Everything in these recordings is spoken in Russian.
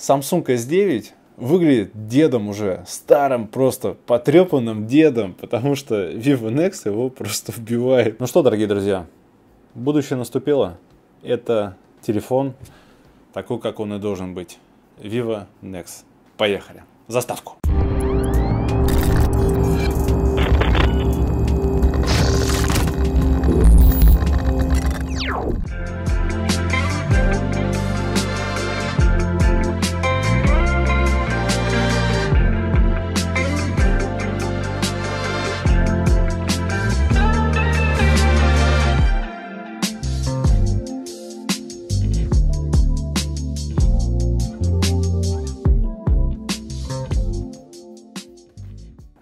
Samsung S9 выглядит дедом уже, старым просто, потрепанным дедом, потому что Vivo Nex его просто вбивает. Ну что, дорогие друзья, будущее наступило. Это телефон такой, как он и должен быть. Vivo Nex. Поехали. Заставку. Thank you.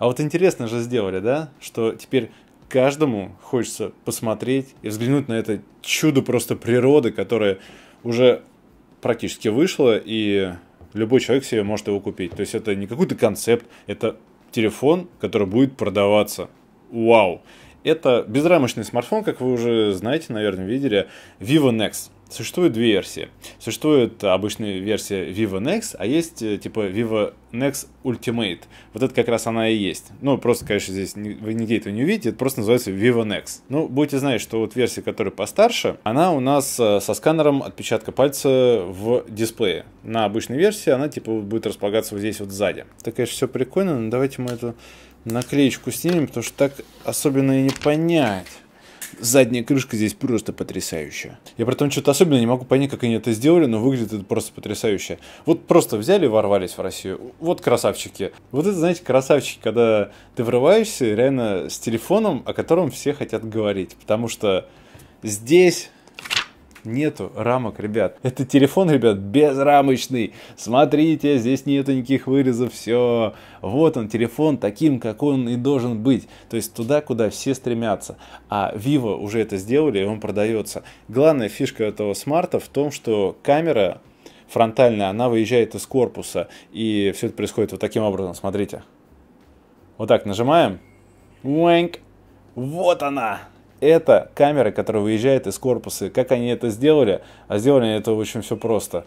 вот интересно же сделали, да, что теперь каждому хочется посмотреть и взглянуть на это чудо просто природы, которое уже практически вышло, и любой человек себе может его купить. То есть это не какой-то концепт, это телефон, который будет продаваться. Вау! Это безрамочный смартфон, как вы уже знаете, наверное, видели, Vivo Next. Существует две версии. Существует обычная версия Vivo Nex, а есть э, типа Vivo Nex Ultimate. Вот это как раз она и есть. Ну, просто, конечно, здесь вы нигде этого не увидите, это просто называется Vivo Nex. Ну, будете знать, что вот версия, которая постарше, она у нас э, со сканером отпечатка пальца в дисплее. На обычной версии она типа будет располагаться вот здесь вот сзади. Так, конечно, все прикольно, но давайте мы эту наклеечку снимем, потому что так особенно и не понять задняя крышка здесь просто потрясающая. Я при том что-то особенно не могу понять, как они это сделали, но выглядит это просто потрясающе. Вот просто взяли и ворвались в Россию. Вот красавчики. Вот это, знаете, красавчики, когда ты врываешься реально с телефоном, о котором все хотят говорить. Потому что здесь нету рамок, ребят. Это телефон, ребят, безрамочный. Смотрите, здесь нету никаких вырезов, все. Вот он, телефон таким, как он и должен быть. То есть туда, куда все стремятся. А Vivo уже это сделали, и он продается. Главная фишка этого смарта в том, что камера фронтальная, она выезжает из корпуса. И все это происходит вот таким образом, смотрите. Вот так нажимаем. Уэнк. Вот она. Это камера, которая выезжает из корпуса. как они это сделали? А сделали они это очень все просто.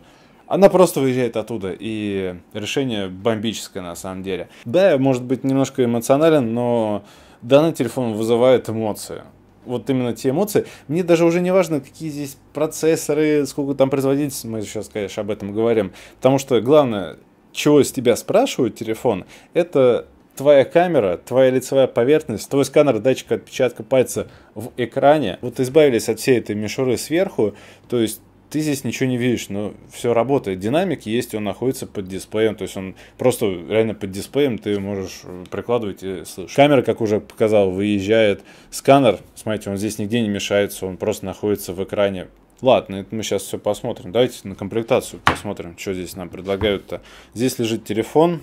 Она просто выезжает оттуда, и решение бомбическое на самом деле. Да, я, может быть, немножко эмоционален, но данный телефон вызывает эмоции вот именно те эмоции. Мне даже уже не важно, какие здесь процессоры, сколько там производитель, мы сейчас, конечно, об этом говорим. Потому что главное, чего из тебя спрашивают телефон, это твоя камера, твоя лицевая поверхность, твой сканер датчика отпечатка пальца в экране, вот избавились от всей этой мишуры сверху, то есть ты здесь ничего не видишь, но все работает. Динамик есть, он находится под дисплеем, то есть он просто реально под дисплеем, ты можешь э, прикладывать и слышишь. Камера, как уже показал, выезжает. Сканер, смотрите, он здесь нигде не мешается, он просто находится в экране. Ладно, это мы сейчас все посмотрим. Давайте на комплектацию посмотрим, что здесь нам предлагают-то. Здесь лежит телефон,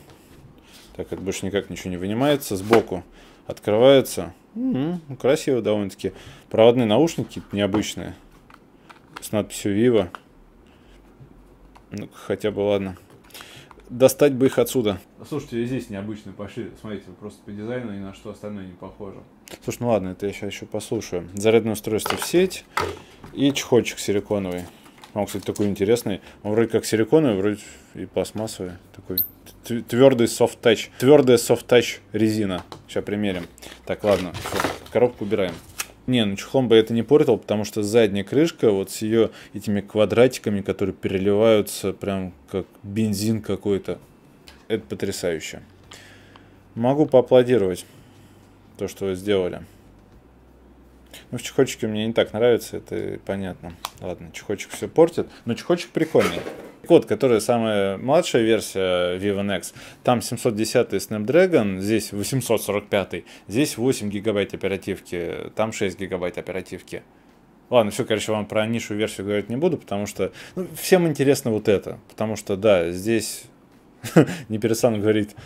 так как больше никак ничего не вынимается, сбоку открывается. Угу, красиво довольно-таки. Проводные наушники необычные, с надписью Vivo. Ну, хотя бы ладно. Достать бы их отсюда. Слушайте, здесь необычные пошли. Смотрите, просто по дизайну ни на что остальное не похоже. Слушай, ну ладно, это я сейчас еще послушаю. Зарядное устройство в сеть и чехольчик силиконовый. Он, кстати, такой интересный. Он вроде как силиконовый, вроде и пластмассовый. Такой твердый soft touch. Твердая soft touch резина. Сейчас примерим. Так, ладно, все, коробку убираем. Не, ну чехлом бы я это не портил, потому что задняя крышка вот с ее этими квадратиками, которые переливаются прям как бензин какой-то. Это потрясающе. Могу поаплодировать то, что вы сделали. Ну, в чехольчике мне не так нравится, это понятно. Ладно, чехольчик все портит, но чехольчик прикольный. Код, который самая младшая версия Vivo Nex, там 710 Snapdragon, здесь 845, здесь 8 гигабайт оперативки, там 6 гигабайт оперативки. Ладно, все, короче, вам про нишу версию говорить не буду, потому что ну, всем интересно вот это. Потому что, да, здесь не перестану говорить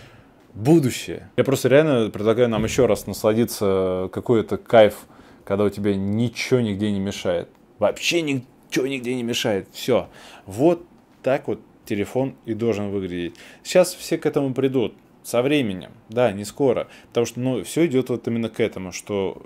будущее. Я просто реально предлагаю нам еще раз насладиться какой-то кайф когда у тебя ничего нигде не мешает. Вообще ничего нигде не мешает. Все. Вот так вот телефон и должен выглядеть. Сейчас все к этому придут. Со временем. Да, не скоро. Потому что ну, все идет вот именно к этому, что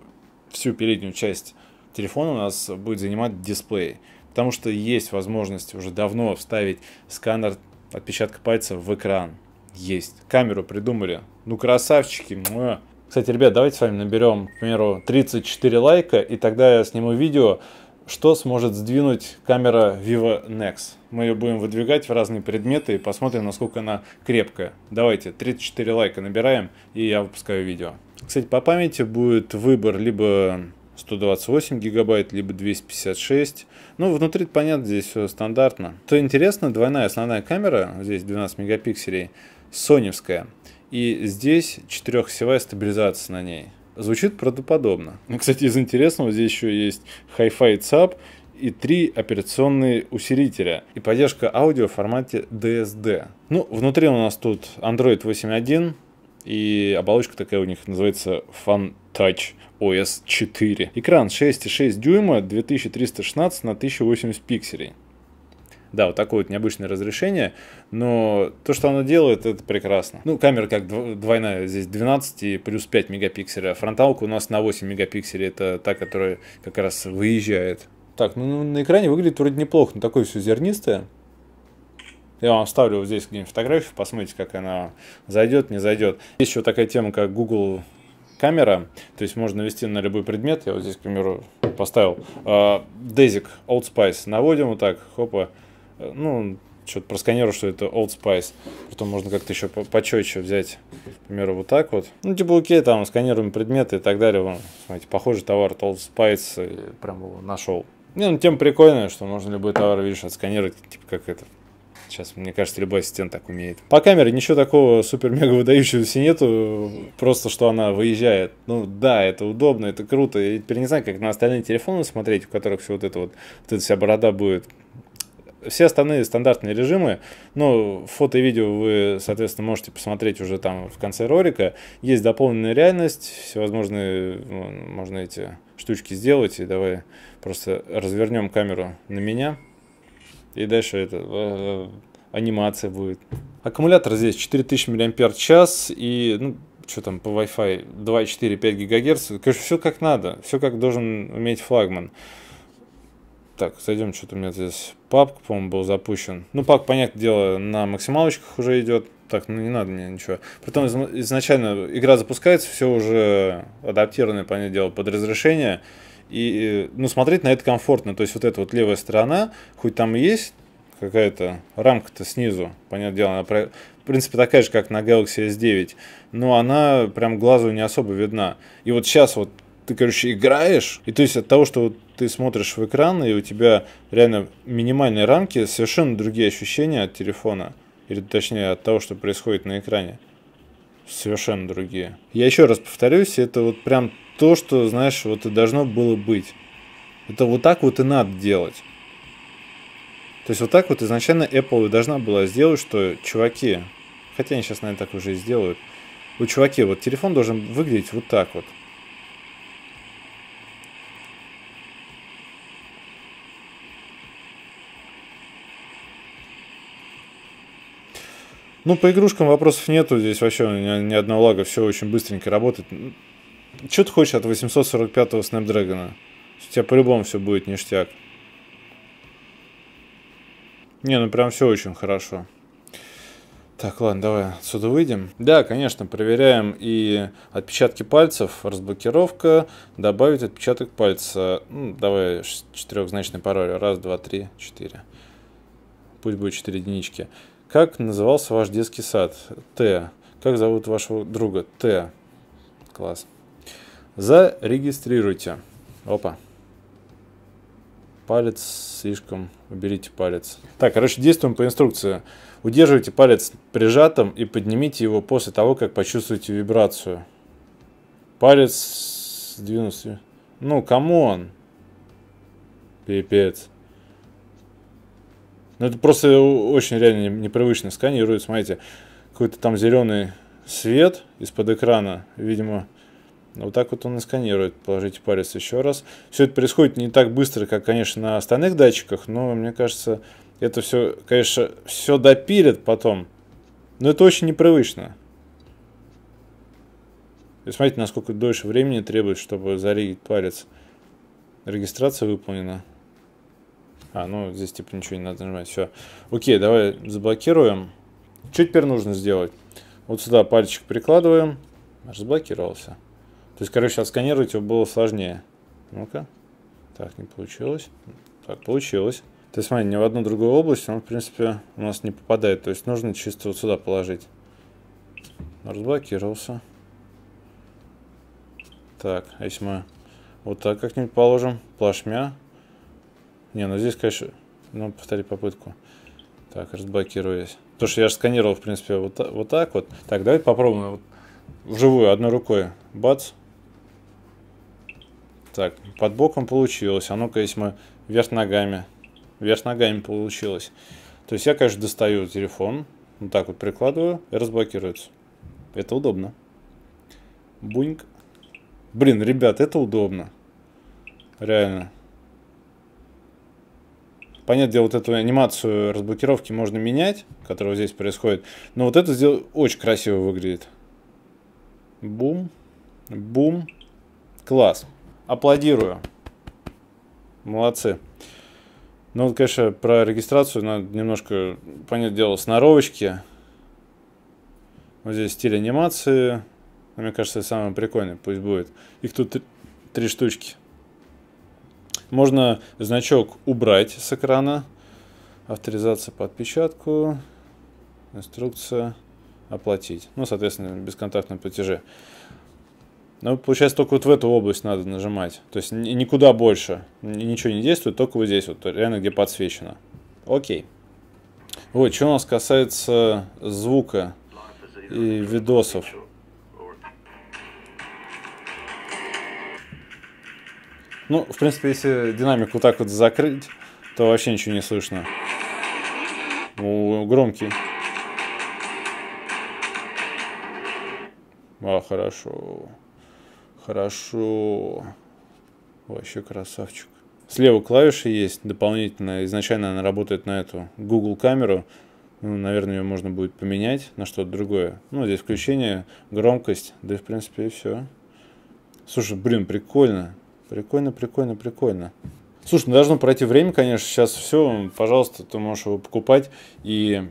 всю переднюю часть телефона у нас будет занимать дисплей. Потому что есть возможность уже давно вставить сканер отпечатка пальца в экран. Есть. Камеру придумали. Ну, красавчики. Муа. Кстати, ребят, давайте с вами наберем, к примеру, 34 лайка, и тогда я сниму видео, что сможет сдвинуть камера Vivo Nex. Мы ее будем выдвигать в разные предметы и посмотрим, насколько она крепкая. Давайте, 34 лайка набираем, и я выпускаю видео. Кстати, по памяти будет выбор либо 128 гигабайт, либо 256. Ну, внутри понятно, здесь все стандартно. Что интересно, двойная основная камера, здесь 12 мегапикселей, соневская. И здесь четырехсевая стабилизация на ней. Звучит правдоподобно. Кстати, из интересного здесь еще есть Hi-Fi ЦАП и три операционные усилителя и поддержка аудио в формате DSD. Ну, внутри у нас тут Android 8.1 и оболочка такая у них называется Fun Touch OS 4. Экран 6,6 дюйма 2316 на 1080 пикселей. Да, вот такое вот необычное разрешение, но то, что оно делает, это прекрасно. Ну, камера как двойная, здесь 12 и плюс 5 мегапикселя, а фронталка у нас на 8 мегапикселей, это та, которая как раз выезжает. Так, ну, ну на экране выглядит вроде неплохо, но такое все зернистое. Я вам вставлю вот здесь где-нибудь фотографию, посмотрите, как она зайдет, не зайдет. Есть еще такая тема, как Google камера, то есть можно вести на любой предмет. Я вот здесь, к примеру, поставил Дезик а, Old Spice, наводим вот так, хопа, Э, ну, что-то просканировал, что это Old Spice. Потом можно как-то еще по почетче взять, к примеру, вот так вот. Ну, типа, окей, там, сканируем предметы и так далее. Вон, смотрите, похожий товар от Old Spice, э, прям его нашел. Не, ну, тем прикольное, что можно любой товар, видишь, отсканировать, типа, как это, Сейчас, мне кажется, любой ассистент так умеет. По камере ничего такого супер-мега выдающегося нету, просто что она выезжает. Ну да, это удобно, это круто. Я теперь не знаю, как на остальные телефоны смотреть, у которых все вот это вот, вот эта вся борода будет все остальные стандартные режимы, ну, фото и видео вы, соответственно, можете посмотреть уже там в конце ролика. Есть дополненная реальность, всевозможные, ну, можно эти штучки сделать. И давай просто развернем камеру на меня. И дальше это э, э анимация будет. Аккумулятор здесь 4000 мАч и, ну, что там по Wi-Fi 2,4-5 ГГц. Конечно, все как надо, все как должен уметь флагман. Так, зайдем, что-то у меня здесь папка, по-моему, был запущен. Ну, папка, понятное дело, на максималочках уже идет. Так, ну не надо мне ничего. Притом изначально игра запускается, все уже адаптированное, понятное дело, под разрешение. И, ну, смотреть на это комфортно. То есть вот эта вот левая сторона, хоть там и есть какая-то рамка-то снизу, понятное дело, она, в принципе, такая же, как на Galaxy S9, но она прям глазу не особо видна. И вот сейчас вот ты, короче, играешь, и то есть от того, что вот ты смотришь в экран, и у тебя реально минимальные рамки, совершенно другие ощущения от телефона, или точнее от того, что происходит на экране. Совершенно другие. Я еще раз повторюсь, это вот прям то, что, знаешь, вот и должно было быть. Это вот так вот и надо делать. То есть вот так вот изначально Apple должна была сделать, что чуваки, хотя они сейчас, наверное, так уже и сделают, у чуваки вот телефон должен выглядеть вот так вот. Ну, по игрушкам вопросов нету. Здесь вообще ни, ни одного лага. Все очень быстренько работает. Что ты хочешь от 845-го Snapdragon? У тебя по-любому все будет ништяк. Не, ну прям все очень хорошо. Так, ладно, давай отсюда выйдем. Да, конечно, проверяем и отпечатки пальцев, разблокировка, добавить отпечаток пальца. Ну, давай четырехзначный пароль. Раз, два, три, четыре. Пусть будет четыре единички. Как назывался ваш детский сад? Т. Как зовут вашего друга? Т. Класс. Зарегистрируйте. Опа. Палец слишком. Уберите палец. Так, короче, действуем по инструкции. Удерживайте палец прижатым и поднимите его после того, как почувствуете вибрацию. Палец сдвинулся. Ну, камон. Пипец. Ну, это просто очень реально непривычно сканирует. Смотрите, какой-то там зеленый свет из-под экрана, видимо, вот так вот он и сканирует. Положите палец еще раз. Все это происходит не так быстро, как, конечно, на остальных датчиках, но, мне кажется, это все, конечно, все допилит потом. Но это очень непривычно. И смотрите, насколько дольше времени требует, чтобы зарегить палец. Регистрация выполнена. А, ну здесь типа ничего не надо нажимать, все. Окей, давай заблокируем. Что теперь нужно сделать? Вот сюда пальчик прикладываем. Разблокировался. То есть, короче, отсканировать его было сложнее. Ну-ка. Так, не получилось. Так, получилось. То есть, смотри, ни в одну другую область он, в принципе, у нас не попадает. То есть, нужно чисто вот сюда положить. Разблокировался. Так, а если мы вот так как-нибудь положим, плашмя, не, ну здесь, конечно, ну, повтори попытку. Так, разблокируясь. Потому что я же сканировал, в принципе, вот, вот так вот. Так, давай попробуем вот вживую, одной рукой. Бац. Так, под боком получилось. А ну-ка, если мы вверх ногами. Вверх ногами получилось. То есть я, конечно, достаю телефон. Вот так вот прикладываю и разблокируется. Это удобно. Буньк. Блин, ребят, это удобно. Реально понятное дело, вот эту анимацию разблокировки можно менять, которая здесь происходит. Но вот это сдел... очень красиво выглядит. Бум. Бум. Класс. Аплодирую. Молодцы. Ну, вот, конечно, про регистрацию надо немножко, понятное дело, сноровочки. Вот здесь стиль анимации. Мне кажется, самое прикольное пусть будет. Их тут три штучки. Можно значок убрать с экрана. Авторизация по отпечатку. Инструкция оплатить. Ну, соответственно, в бесконтактном платеже. Ну, получается, только вот в эту область надо нажимать. То есть никуда больше ничего не действует, только вот здесь, вот реально где подсвечено. Окей. Вот, что у нас касается звука и видосов. Ну, в принципе, если динамик вот так вот закрыть, то вообще ничего не слышно. О, громкий. А, хорошо. Хорошо. Вообще красавчик. Слева клавиши есть дополнительно. Изначально она работает на эту Google камеру. Ну, наверное, ее можно будет поменять на что-то другое. Ну, здесь включение, громкость, да и в принципе и все. Слушай, блин, прикольно. Прикольно, прикольно, прикольно. Слушай, ну должно пройти время, конечно, сейчас все, пожалуйста, ты можешь его покупать. И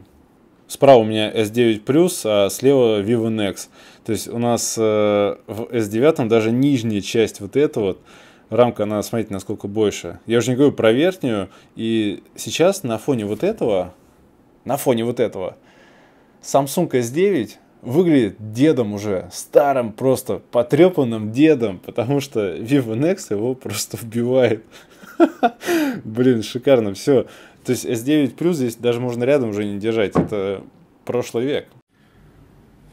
справа у меня S9 Plus, а слева Vivo Nex. То есть у нас э, в S9 даже нижняя часть вот эта вот, рамка, она, смотрите, насколько больше. Я уже не говорю про верхнюю, и сейчас на фоне вот этого, на фоне вот этого, Samsung S9 выглядит дедом уже, старым просто, потрепанным дедом, потому что Vivo Nex его просто вбивает. Блин, шикарно, все. То есть S9 Plus здесь даже можно рядом уже не держать, это прошлый век.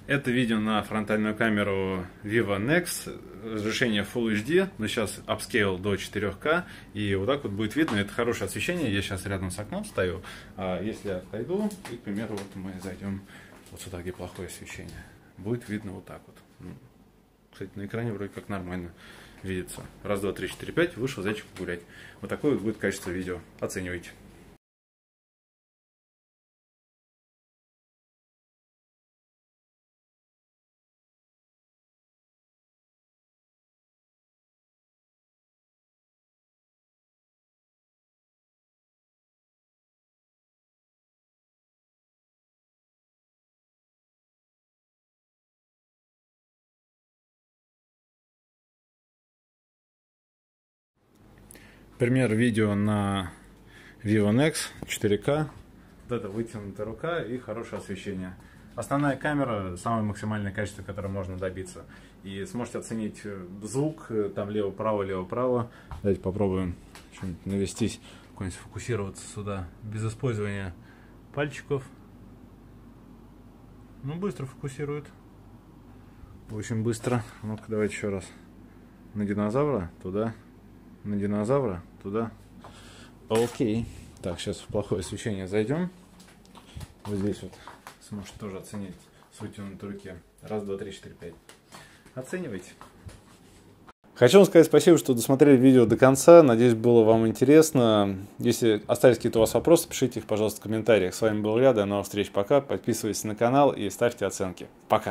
Это видео на фронтальную камеру Vivo Nex, разрешение Full HD, но сейчас upscale до 4К, и вот так вот будет видно, это хорошее освещение, я сейчас рядом с окном стою, а если я отойду, и, к примеру, вот мы зайдем вот сюда, где плохое освещение. Будет видно вот так вот. Ну, кстати, на экране вроде как нормально видится. Раз, два, три, четыре, пять. Вышел зайчик погулять. Вот такое вот будет качество видео. Оценивайте. пример видео на vivo VivoNex 4К. Вот это вытянутая рука и хорошее освещение. Основная камера, самое максимальное качество, которое можно добиться. И сможете оценить э, звук, э, там лево-право, лево-право. Давайте попробуем навестись, какой-нибудь сфокусироваться сюда, без использования пальчиков. Ну, быстро фокусирует. Очень быстро. А ну-ка, давайте еще раз. На динозавра, туда. На динозавра, туда. Окей. Так, сейчас в плохое освещение зайдем. Вот здесь вот сможете тоже оценить с вытянутой руки. Раз, два, три, четыре, пять. Оценивайте. Хочу вам сказать спасибо, что досмотрели видео до конца. Надеюсь, было вам интересно. Если остались какие-то у вас вопросы, пишите их, пожалуйста, в комментариях. С вами был я. До новых встреч. Пока. Подписывайтесь на канал и ставьте оценки. Пока.